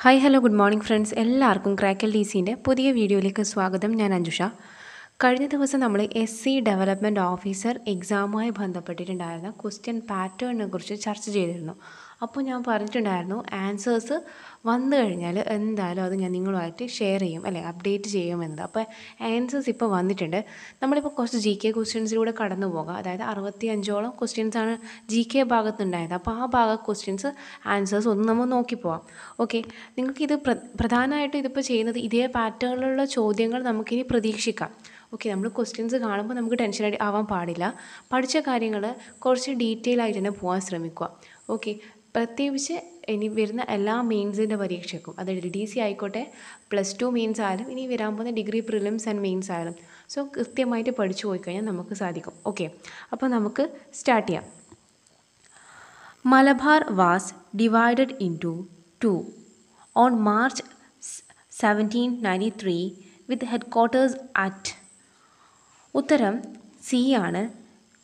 Hi hello good morning friends എല്ലാവർക്കും ക്രാക്കൽ ഡി സീൻ്റെ പുതിയ വീഡിയോയിലേക്ക് സ്വാഗതം ഞാൻ അഞ്ജുഷ കഴിഞ്ഞ ദിവസം നമ്മൾ എസ് സി ഡെവലപ്മെൻറ്റ് ഓഫീസർ എക്സാമുമായി ബന്ധപ്പെട്ടിട്ടുണ്ടായിരുന്ന ക്വസ്റ്റ്യൻ പാറ്റേണിനെ കുറിച്ച് ചർച്ച ചെയ്തിരുന്നു അപ്പോൾ ഞാൻ പറഞ്ഞിട്ടുണ്ടായിരുന്നു ആൻസേഴ്സ് വന്നു കഴിഞ്ഞാൽ എന്തായാലും അത് ഞാൻ നിങ്ങളുമായിട്ട് ഷെയർ ചെയ്യും അല്ലേ അപ്ഡേറ്റ് ചെയ്യും അപ്പോൾ ആൻസേഴ്സ് ഇപ്പോൾ വന്നിട്ടുണ്ട് നമ്മളിപ്പോൾ കുറച്ച് ജി കെ ക്വസ്റ്റ്യൻസിലൂടെ കടന്നു പോകാം അതായത് അറുപത്തി അഞ്ചോളം ക്വസ്റ്റ്യൻസാണ് ജി കെ ഭാഗത്തുണ്ടായത് അപ്പോൾ ആ ഭാഗ ക്വസ്റ്റ്യൻസ് ആൻസേഴ്സ് ഒന്ന് നമ്മൾ നോക്കി പോവാം ഓക്കെ നിങ്ങൾക്കിത് പ്ര പ്രധാനമായിട്ടും ഇതിപ്പോൾ ചെയ്യുന്നത് ഇതേ പാറ്റേണിലുള്ള ചോദ്യങ്ങൾ നമുക്കിനി പ്രതീക്ഷിക്കാം ഓക്കെ നമ്മൾ ക്വസ്റ്റ്യൻസ് കാണുമ്പോൾ നമുക്ക് ടെൻഷൻ ആവാൻ പാടില്ല പഠിച്ച കാര്യങ്ങൾ കുറച്ച് ഡീറ്റെയിൽ ആയിട്ട് തന്നെ പോകാൻ ശ്രമിക്കുക ഓക്കെ പ്രത്യേകിച്ച് ഇനി വരുന്ന എല്ലാ മെയിൻസിൻ്റെ പരീക്ഷയ്ക്കും അതായത് ഡി സി ആയിക്കോട്ടെ പ്ലസ് ടു മെയിൻസ് ആയാലും ഇനി വരാൻ പോകുന്ന ഡിഗ്രി പ്രിലിംസ് ആൻഡ് മെയിൻസ് ആയാലും സോ കൃത്യമായിട്ട് പഠിച്ചു പോയി കഴിഞ്ഞാൽ നമുക്ക് സാധിക്കും ഓക്കെ അപ്പോൾ നമുക്ക് സ്റ്റാർട്ട് ചെയ്യാം Malabar was divided into two on March seventeen ninety three with headquarters at ഉത്തരം സി ആണ്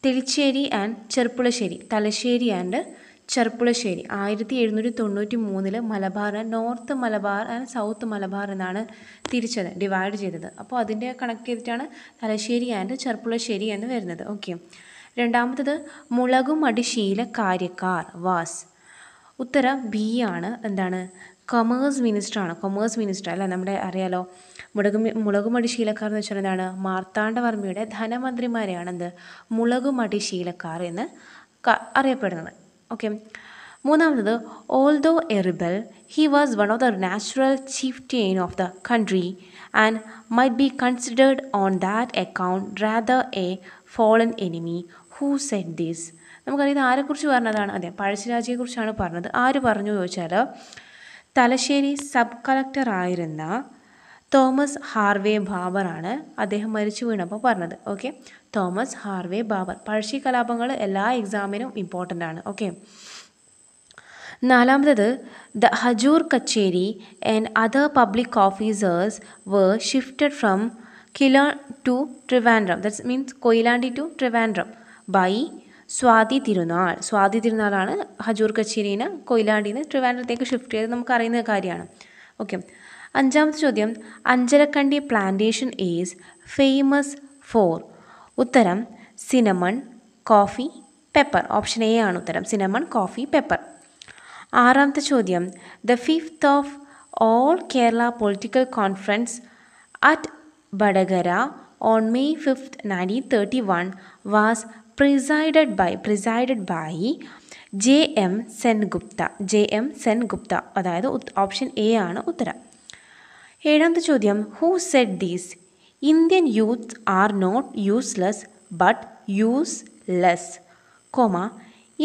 തെളിച്ചേരി ആൻഡ് ചെർപ്പുളശ്ശേരി തലശ്ശേരി ആൻഡ് ചെർപ്പുളശ്ശേരി ആയിരത്തി എഴുന്നൂറ്റി തൊണ്ണൂറ്റി മൂന്നില് Malabar North Malabar and South Malabar എന്നാണ് തിരിച്ചത് ഡിവൈഡ് ചെയ്തത് അപ്പോൾ അതിൻ്റെ കണക്ട് ചെയ്തിട്ടാണ് തലശ്ശേരി ആൻഡ് ചെർപ്പുളശ്ശേരി എന്ന് വരുന്നത് ഓക്കെ രണ്ടാമത്തത് മുളകുമടിശീല കാര്യക്കാർ വാസ് ഉത്തരം ബി ആണ് എന്താണ് കൊമേഴ്സ് മിനിസ്റ്ററാണ് കൊമേഴ്സ് മിനിസ്റ്റർ അല്ല നമ്മുടെ അറിയാലോ മുളക് മുളകുമടി ശീലക്കാർ എന്ന് വെച്ചാൽ എന്താണ് മാർത്താണ്ഡവർമ്മയുടെ ധനമന്ത്രിമാരെയാണ് എന്ത് മുളകുമടി ശീലക്കാർ എന്ന് അറിയപ്പെടുന്നത് ഓക്കെ മൂന്നാമത് although a rebel he was one of the natural chieftain of the country and might be considered on that account rather a fallen enemy who said these നമുക്കറിയാം ഇത് ആരെക്കുറിച്ച് പറഞ്ഞതാണ് അതെ പഴശ്ശിരാജയെക്കുറിച്ചാണ് പറഞ്ഞത് ആര് പറഞ്ഞു ചോദിച്ചാൽ തലശ്ശേരി സബ് കളക്ടറായിരുന്ന തോമസ് ഹാർവേ ബാബറാണ് അദ്ദേഹം മരിച്ചു വീണപ്പോൾ പറഞ്ഞത് okay Thomas Harvey Baber Pazhassi കലാപങ്ങൾ എല്ലാ എക്സാമിനും ഇമ്പോർട്ടൻ്റ് ആണ് ഓക്കെ നാലാമത്തത് the Huzur Kacheri and other public officers were shifted from Quilon to Trivandrum that's means Koyilandy to Trivandrum by Swathi Thirunal Swathi തിരുനാളാണ് ഹജൂർ കച്ചേരീനെ കൊയിലാണ്ടിന്ന് ട്രിവാൻഡ്രത്തേക്ക് shift ചെയ്ത് നമുക്കറിയുന്ന കാര്യമാണ് ഓക്കെ അഞ്ചാമത്തെ ചോദ്യം Anjarakandy plantation is famous for ഉത്തരം cinnamon coffee pepper option A ആണ് ഉത്തരം സിനമൺ കോഫി പെപ്പർ ആറാമത്തെ ചോദ്യം the fifth of all Kerala political conference at Badagara on May fifth nineteen thirty one was presided by presided by J M Sengupta J M Sengupta അതായത് option A ആണ് ഉത്തരം ഏഴാമത്തെ ചോദ്യം who said these Indian youth are not useless but use less comma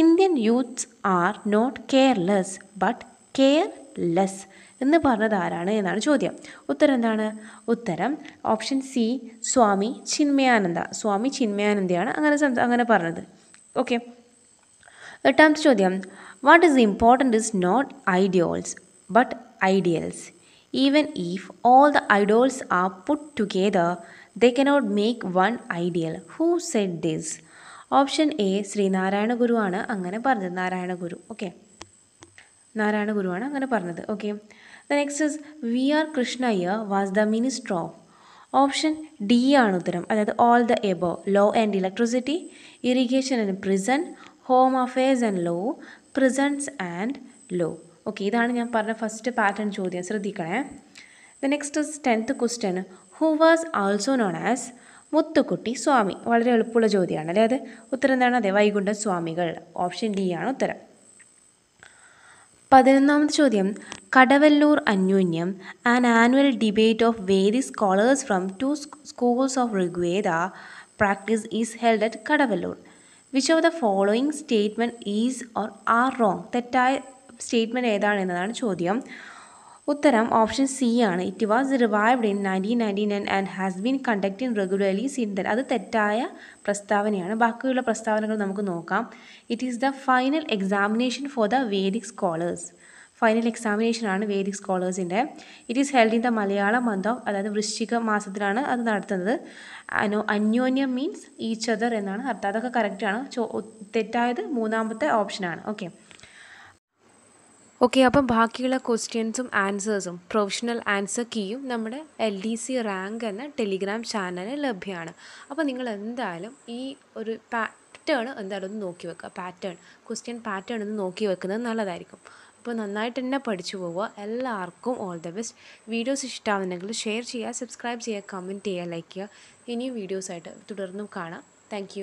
Indian youths are not careless but care less എന്ന് പറഞ്ഞത് ആരാണ് എന്നാണ് ചോദ്യം ഉത്തരം എന്താണ് ഉത്തരം ഓപ്ഷൻ സി സ്വാമി ചിന്മയാനന്ദ സ്വാമി ചിന്മയാനന്ദയാണ് അങ്ങനെ അങ്ങനെ പറഞ്ഞത് ഓക്കെ എട്ടാമത്തെ ചോദ്യം what is important is not idols but ideals Even if all the idols are put together, they cannot make one ideal. Who said this? Option A, Sri Narayana Guru Anna Angana Parnad. Narayana Guru. Okay. Narayana Guru Anna Angana Parnad. Okay. The next is V.R. Krishna was the minister of. Option D Anudram. All the above. Law and electricity, irrigation and prison, home affairs and law, prisons and law. Okay ഇതാണ് ഞാൻ പറഞ്ഞ first pattern ചോദ്യം ശ്രദ്ധിക്കണേ the next is tenth question who was also known as Muthukutty Swami വളരെ എളുപ്പമുള്ള ചോദ്യമാണ് അല്ലേ അത് ഉത്തരം എന്താണ് അതെ വൈകുണ്ഠ സ്വാമികൾ ഓപ്ഷൻ ഡി ആണ് ഉത്തരം പതിനൊന്നാമത്തെ ചോദ്യം Kadavallur Anyonyam an annual debate of various scholars from two schools of Rigveda practice is held at Kadavallur which of the following statement is or are wrong തെറ്റായ സ്റ്റേറ്റ്മെൻറ്റ് ഏതാണെന്നതാണ് ചോദ്യം ഉത്തരം ഓപ്ഷൻ സി ആണ് it was revived in nineteen ninety nine and has been conducting regularly since then അത് തെറ്റായ പ്രസ്താവനയാണ് ബാക്കിയുള്ള പ്രസ്താവനകൾ നമുക്ക് നോക്കാം it is the final examination for the Vedic scholars final എക്സാമിനേഷനാണ് Vedic സ്കോളേഴ്സിൻ്റെ it is held in the Malayala month of അതായത് വൃശ്ചിക മാസത്തിലാണ് അത് നടത്തുന്നത് അനോ അന്യോന്യം മീൻസ് ഈച്ചതർ എന്നാണ് അർത്ഥം അതൊക്കെ കറക്റ്റാണ് തെറ്റായത് മൂന്നാമത്തെ ഓപ്ഷനാണ് ഓക്കെ ഓക്കെ അപ്പം ബാക്കിയുള്ള ക്വസ്റ്റ്യൻസും ആൻസേഴ്സും പ്രൊഫഷണൽ ആൻസർ കീയും നമ്മുടെ എൽ ഡി സി റാങ്ക് എന്ന ടെലിഗ്രാം ചാനലിൽ ലഭ്യമാണ് അപ്പോൾ നിങ്ങൾ എന്തായാലും ഈ ഒരു പാറ്റേൺ എന്തായാലും ഒന്ന് നോക്കി വെക്കുക പാറ്റേൺ ക്വസ്റ്റ്യൻ പാറ്റേൺ ഒന്ന് നോക്കി വെക്കുന്നത് നല്ലതായിരിക്കും അപ്പോൾ നന്നായിട്ട് തന്നെ പഠിച്ചു പോവുക എല്ലാവർക്കും ഓൾ ദ ബെസ്റ്റ് വീഡിയോസ് ഇഷ്ടമാകുന്നുണ്ടെങ്കിൽ ഷെയർ ചെയ്യുക സബ്സ്ക്രൈബ് ചെയ്യുക കമൻറ്റ് ചെയ്യുക ലൈക്ക് ചെയ്യുക ഇനിയും വീഡിയോസായിട്ട് തുടർന്നും കാണാം താങ്ക്